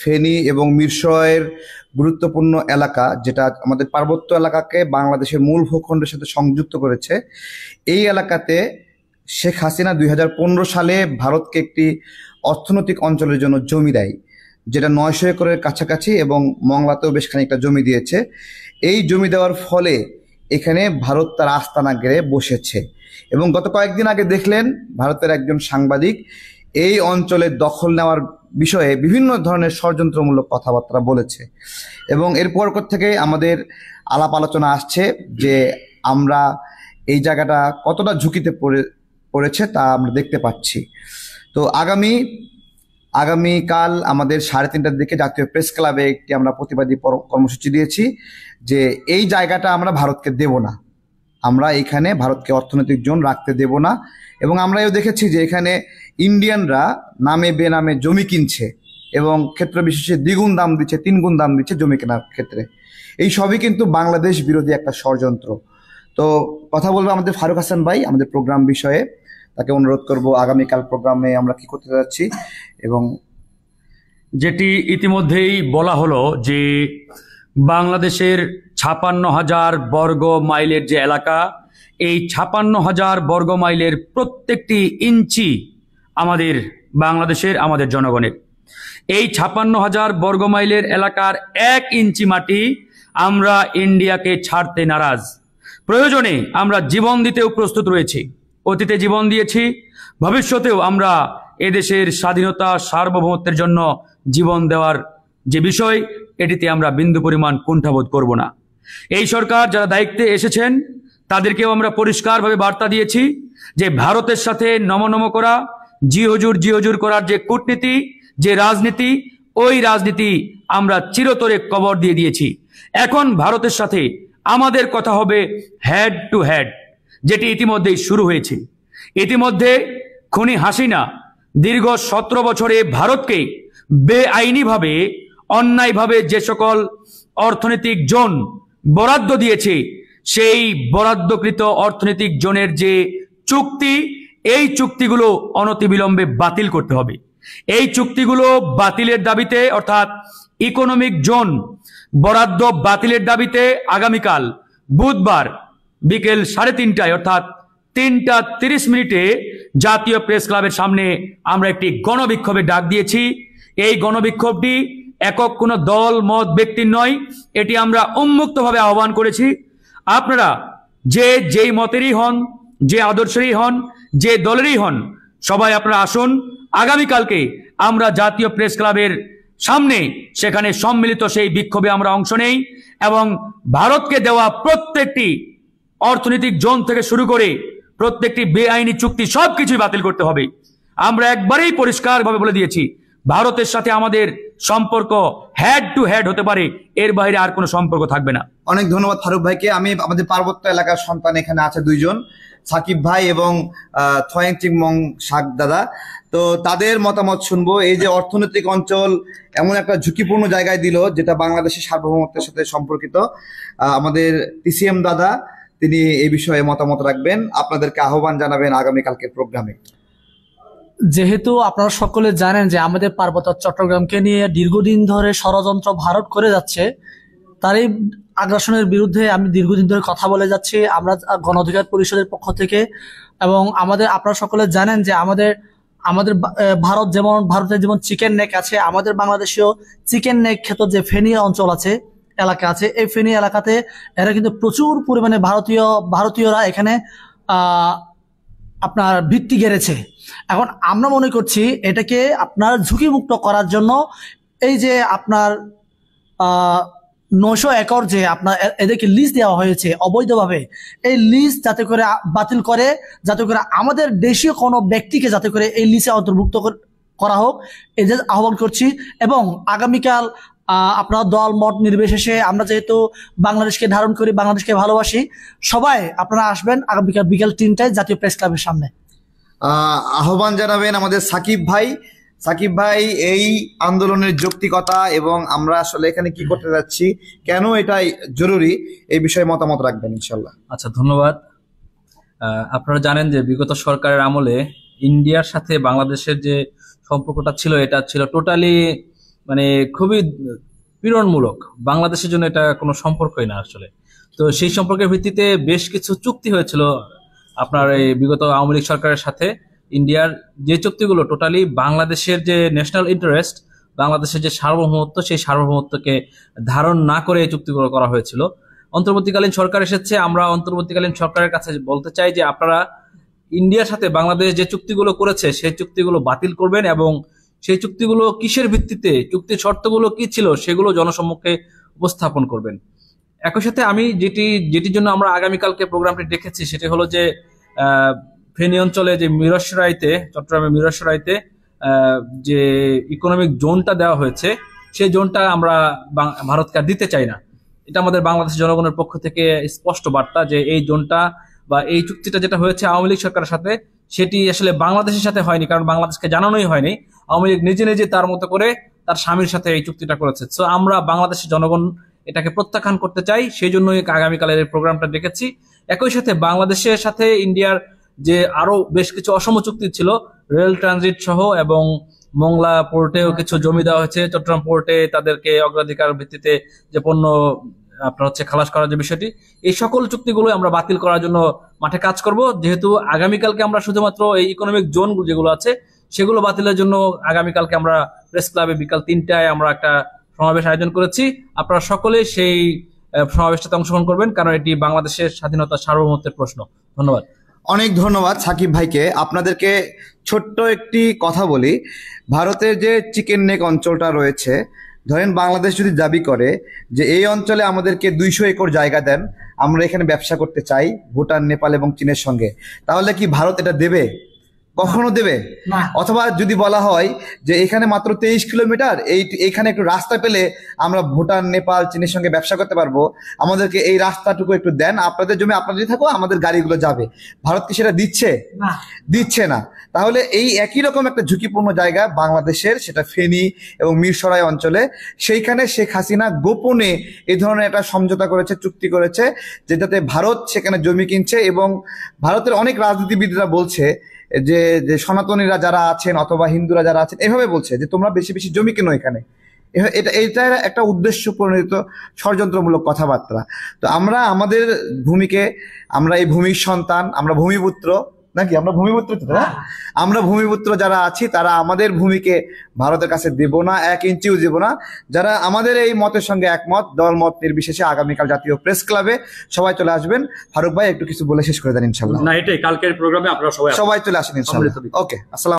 ফেনী এবং মিরসয়ের গুরুত্বপূর্ণ এলাকা যেটা আমাদের পার্বত্য এলাকাকে বাংলাদেশের মূল ভূখণ্ডের সাথে সংযুক্ত করেছে এই এলাকাতে শেখ হাসিনা দুই সালে ভারতকে একটি অর্থনৈতিক অঞ্চলের জন্য জমি দেয় যেটা নয়শো একরের কাছাকাছি এবং মংলাতেও বেশ খানিকটা জমি দিয়েছে এই জমি দেওয়ার ফলে এখানে ভারত তার আস্তানা গেড়ে বসেছে এবং গত কয়েকদিন আগে দেখলেন ভারতের একজন সাংবাদিক এই অঞ্চলে দখল নেওয়ার বিষয়ে বিভিন্ন ধরনের ষড়যন্ত্রমূলক কথাবার্তা বলেছে এবং এরপর থেকে আমাদের আলাপ আলোচনা আসছে যে আমরা এই জায়গাটা কতটা ঝুঁকিতে পড়ে পড়েছে তা আমরা দেখতে পাচ্ছি তো আগামী আগামীকাল আমাদের সাড়ে তিনটার দিকে জাতীয় প্রেস ক্লাবে একটি আমরা প্রতিবাদী কর্মসূচি দিয়েছি যে এই জায়গাটা আমরা ভারতকে দেব না আমরা এখানে ভারতকে অর্থনৈতিক জোন রাখতে দেব না এবং আমরা এও দেখেছি যে এখানে ইন্ডিয়ানরা নামে বেনামে জমি কিনছে এবং ক্ষেত্র বিশেষে দ্বিগুণ দাম দিচ্ছে তিনগুণ দাম দিচ্ছে জমি কেনার ক্ষেত্রে এই সবই কিন্তু বাংলাদেশ বিরোধী একটা ষড়যন্ত্র তো কথা বলবো আমাদের ফারুক হাসান ভাই আমাদের প্রোগ্রাম বিষয়ে তাকে অনুরোধ করবো আগামীকাল প্রোগ্রামে আমরা কি করতে যাচ্ছি এবং যেটি ইতিমধ্যেই বলা হলো যে বাংলাদেশের ছাপান্ন হাজার বর্গ মাইলের যে এলাকা এই ছাপান্ন হাজার বর্গমাইলের প্রত্যেকটি ইঞ্চি আমাদের বাংলাদেশের আমাদের জনগণের এই ছাপান্ন হাজার বর্গমাইলের এলাকার এক ইঞ্চি মাটি আমরা ইন্ডিয়াকে ছাড়তে নারাজ প্রয়োজনে আমরা জীবন দিতেও প্রস্তুত রয়েছি অতীতে জীবন দিয়েছি ভবিষ্যতেও আমরা এদেশের স্বাধীনতা সার্বভৌমত্বের জন্য জীবন দেওয়ার যে বিষয় এটিতে আমরা বিন্দু পরিমাণ কুণ্ঠাবোধ করব না এই সরকার যারা দায়িত্বে এসেছেন তাদেরকেও আমরা পরিষ্কারভাবে বার্তা দিয়েছি যে ভারতের সাথে নমনম করা জি হজুর জি হজুর করার যে কূটনীতি যে রাজনীতি ওই রাজনীতি আমরা চিরতরে কবর দিয়ে দিয়েছি এখন ভারতের সাথে আমাদের কথা হবে হ্যাড টু হ্যাড যেটি ইতিমধ্যেই শুরু হয়েছে ইতিমধ্যে খনি হাসিনা দীর্ঘ সতেরো বছরে ভারতকে বেআইনিভাবে অন্যায়ভাবে যে সকল অর্থনৈতিক জোন বরাদ্দ দিয়েছে সেই বরাদ্দকৃত অর্থনৈতিক জোনের যে চুক্তি এই চুক্তিগুলো অনতিবিলম্বে বাতিল করতে হবে এই চুক্তিগুলো বাতিলের দাবিতে অর্থাৎ ইকোনমিক জোন বরাদ্দ বাতিলের দাবিতে আগামীকাল বুধবার বিকেল সাড়ে তিনটায় অর্থাৎ তিনটা তিরিশ মিনিটে জাতীয় প্রেস ক্লাবের সামনে আমরা একটি গণবিক্ষোভের ডাক দিয়েছি এই গণবিক্ষোভটি একক কোনো দল মত ব্যক্তির নয় এটি আমরা উন্মুক্তভাবে আহ্বান করেছি আপনারা যে যেই মতেরই হন যে আদর্শেরই হন যে দলেরই হন সবাই আপনারা আসুন আগামীকালকে আমরা জাতীয় প্রেস ক্লাবের সামনে সেখানে সম্মিলিত সেই বিক্ষোভে আমরা অংশ নেই এবং ভারতকে দেওয়া প্রত্যেকটি অর্থনৈতিক জোন থেকে শুরু করে প্রত্যেকটি বেআইনি চুক্তি সব কিছুই বাতিল করতে হবে আমরা একবারেই পরিষ্কারভাবে বলে দিয়েছি ভারতের সাথে আমাদের সম্পর্ক হেড টু হেড হতে পারে এর বাইরে আর কোনো সম্পর্ক থাকবে না অনেক ধন্যবাদ ফারুক ভাইকে আমি আমাদের পার্বত্য এলাকার সন্তান এখানে আছে দুইজন সাকিব ভাই এবং থয়েং মং শাক দাদা তো তাদের মতামত শুনবো এই যে অর্থনৈতিক অঞ্চল এমন একটা ঝুঁকিপূর্ণ জায়গায় দিল যেটা বাংলাদেশের সার্বভৌমত্বের সাথে সম্পর্কিত আমাদের টিসিএম দাদা তিনি এই বিষয়ে মতামত রাখবেন আপনাদেরকে আহ্বান জানাবেন আগামীকালকের প্রোগ্রামে যেহেতু আপনারা সকলে জানেন যে আমাদের পার্বত্য চট্টগ্রামকে নিয়ে দীর্ঘদিন ধরে ষড়যন্ত্র ভারত করে যাচ্ছে তার এই আগ্রাসনের বিরুদ্ধে আমি দীর্ঘদিন ধরে কথা বলে যাচ্ছি আমরা গণঅধিকার পরিষদের পক্ষ থেকে এবং আমাদের আপনারা সকলে জানেন যে আমাদের আমাদের ভারত যেমন ভারতের যেমন চিকেন নেক আছে আমাদের বাংলাদেশেও চিকেন নেক খেত যে ফেনিয়া অঞ্চল আছে এলাকা আছে এই ফেনী এলাকাতে এরা কিন্তু প্রচুর পরিমাণে ভারতীয় ভারতীয়রা এখানে আপনার ভিত্তি গেড়েছে এখন আমরা মনে করছি এটাকে আপনার ঝুঁকিমুক্ত করার জন্য এই যে আপনার নশো একর যে আপনার এদেরকে লিস্ট দেওয়া হয়েছে অবৈধভাবে এই লিস্ট যাতে করে বাতিল করে যাতে করে আমাদের দেশীয় কোনো ব্যক্তিকে যাতে করে এই লিস্টে অন্তর্ভুক্ত করা হোক এদের আহ্বান করছি এবং আগামীকাল আপনার দল মত নির্বিশেষে আমরা যেহেতু বাংলাদেশকে ধারণ করি বাংলাদেশকে ভালোবাসি সবাই আপনারা আসবেন আগামীকাল বিকাল তিনটায় জাতীয় প্রেস ক্লাবের সামনে আহ্বান জানাবেন আমাদের সাকিব ভাই সাকিব ভাই এই আন্দোলনের যৌক্তিকতা এবং আমরা আসলে এখানে কি করতে যাচ্ছি কেন এটাই জরুরি এই বিষয়ে মতামত রাখবেন ইনশাল্লাহ আচ্ছা ধন্যবাদ আপনারা জানেন যে বিগত সরকারের আমলে ইন্ডিয়ার সাথে বাংলাদেশের যে সম্পর্কটা ছিল এটা ছিল টোটালি মানে খুবই পীড়নমূলক বাংলাদেশের জন্য এটা কোনো সম্পর্কই না আসলে তো সেই সম্পর্কের ভিত্তিতে বেশ কিছু চুক্তি হয়েছিল আপনার এই বিগত আওয়ামী লীগ সরকারের সাথে ইন্ডিয়ার যে চুক্তিগুলো টোটালি বাংলাদেশের যে ন্যাশনাল ইন্টারেস্ট বাংলাদেশের যে সার্বভৌমত্ব সেই সার্বভৌমত্বকে ধারণ না করে এই চুক্তিগুলো করা হয়েছিল অন্তর্বর্তীকালীন সরকার এসেছে আমরা অন্তর্বর্তীকালীন সরকারের কাছে বলতে চাই যে আপনারা ইন্ডিয়ার সাথে বাংলাদেশ যে চুক্তিগুলো করেছে সেই চুক্তিগুলো বাতিল করবেন এবং সেই চুক্তিগুলো কিসের ভিত্তিতে চুক্তির শর্তগুলো কি ছিল সেগুলো জনসম্মুখে উপস্থাপন করবেন একই সাথে আমি যেটি যেটির জন্য আমরা আগামীকালকে প্রোগ্রামটি দেখেছি সেটি হলো যে ফেনী অঞ্চলে যে মিরসরাইতে চট্টগ্রামের মিরসরাইতে যে ইকোনমিক জোনটা দেওয়া হয়েছে সেই জোনটা আমরা ভারতকে দিতে চাই না এটা আমাদের বাংলাদেশের জনগণের পক্ষ থেকে স্পষ্ট বার্তা যে এই জোনটা বা এই চুক্তিটা যেটা হয়েছে আওয়ামী লীগ সরকারের সাথে সেটি আসলে বাংলাদেশের সাথে হয়নি কারণ বাংলাদেশকে জানানোই হয়নি আওয়ামী লীগ নিজে নিজে তার মতো করে তার স্বামীর সাথে এই চুক্তিটা করেছে সো আমরা বাংলাদেশের জনগণ এটাকে প্রত্যাখ্যান করতে চাই সেই জন্যই আগামীকালের এই প্রোগ্রামটা ডেকেছি একই সাথে বাংলাদেশের সাথে ইন্ডিয়ার যে আরো বেশ কিছু অসম চুক্তি ছিল রেল ট্রানজিট সহ এবং মংলা পোর্টেও কিছু জমি দেওয়া হয়েছে চট্টগ্রাম পোর্টে তাদেরকে অগ্রাধিকার ভিত্তিতে যে পণ্য আপনার হচ্ছে খালাস করার যে বিষয়টি এই সকল চুক্তিগুলো আমরা বাতিল করার জন্য মাঠে কাজ করব যেহেতু আগামীকালকে আমরা শুধুমাত্র এই ইকোনমিক জোন যেগুলো আছে সেগুলো বাতিলের জন্য আগামীকালকে আমরা প্রেস ক্লাবে বিকাল তিনটায় আমরা একটা সমাবেশ আয়োজন করেছি আপনারা সকলে সেই সমাবেশটাতে অংশগ্রহণ করবেন কারণ এটি বাংলাদেশের স্বাধীনতা সার্বভৌমত্বের প্রশ্ন ধন্যবাদ অনেক ধন্যবাদ সাকিব ভাইকে আপনাদেরকে ছোট্ট একটি কথা বলি ভারতের যে চিকেন নেক অঞ্চলটা রয়েছে ধরেন বাংলাদেশ যদি দাবি করে যে এই অঞ্চলে আমাদেরকে দুইশো একর জায়গা দেন আমরা এখানে ব্যবসা করতে চাই ভুটান নেপাল এবং চীনের সঙ্গে তাহলে কি ভারত এটা দেবে কখনো দেবে অথবা যদি বলা হয় যে এখানে মাত্র তেইশ কিলোমিটার এই এখানে একটু রাস্তা পেলে আমরা ভুটান নেপাল চীনের সঙ্গে ব্যবসা করতে পারবো আমাদেরকে এই রাস্তাটুকু একটু দেন আপনাদের জমি আপনারা থাকো আমাদের গাড়িগুলো যাবে ভারত কি সেটা দিচ্ছে দিচ্ছে না তাহলে এই একই রকম একটা ঝুঁকিপূর্ণ জায়গা বাংলাদেশের সেটা ফেনী এবং মিরসরাই অঞ্চলে সেইখানে শেখ হাসিনা গোপনে এই ধরনের একটা সমঝোতা করেছে চুক্তি করেছে যেটাতে ভারত সেখানে জমি কিনছে এবং ভারতের অনেক রাজনীতিবিদরা বলছে যে যে সনাতনীরা যারা আছেন অথবা হিন্দুরা যারা আছেন এভাবে বলছে যে তোমরা বেশি বেশি জমি কেনো এখানে এটা এটা একটা উদ্দেশ্য প্রণীত ষড়যন্ত্রমূলক কথাবার্তা তো আমরা আমাদের ভূমিকে আমরা এই ভূমির সন্তান আমরা ভূমিপুত্র নাকি আমরা ভূমিপুত্র হ্যাঁ। আমরা ভূমিপুত্র যারা আছি তারা আমাদের ভূমিকে ভারতের কাছে দেব না এক ইঞ্চিও দেব না যারা আমাদের এই মতের সঙ্গে একমত দলমত নির্বিশেষে আগামীকাল জাতীয় প্রেস ক্লাবে সবাই চলে আসবেন ফারুক ভাই একটু কিছু বলে শেষ করে দেন ইনশাল্লাহ না এটাই কালকের প্রোগ্রামে আপনারা সবাই সবাই চলে আসেন ইনশাল্লাহ ওকে আসসালাম